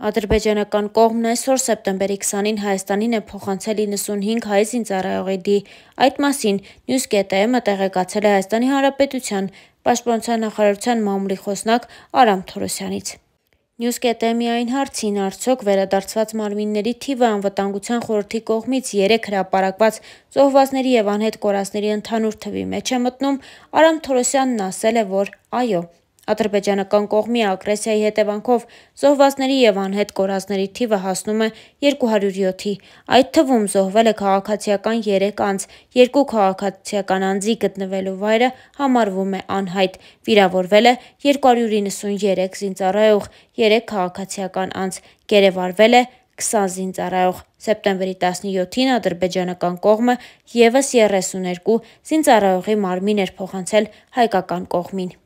Ադրբեջանական կողմն այսօր սեպտեմբերի 20-ին Հայաստանին է փոխանցել 95 հայ զինծառայողի։ Այդ մասին News.am-ը տեղեկացել է Հայաստանի Հանրապետության Պաշտպանության նախարարության մամուլի խոսնակ Արամ Թորոսյանից։ News.am-ի այն հարցին արդյոք վերադարձված մարմինների թիվը անվտանգության խորհրդի կողմից 3 հրապարակված զոհվածների եւ անհետ կորածների ընդհանուր թվի մեջ է մտնում, Արամ Թորոսյանն ասել է, որ այո, Ադրբեջանական կողմի ագրեսիայի հետևանքով զոհվածների եւ անհետ կորածների թիվը հասնում է 207-ի։ Այդ թվում զոհվել է քաղաքացիական 3 անձ, երկու քաղաքացիական անձի գտնվելու վայրը համարվում է անհայտ։ Վիրավորվել է 293 զինծառայող, 3 քաղաքացիական անձ, գերեվարվել է 20 զինծառայող։ Սեպտեմբերի 17-ին ադրբեջանական կողմը եւս 32 զինծառայողի մարմին էր փոխանցել հայկական կողմին։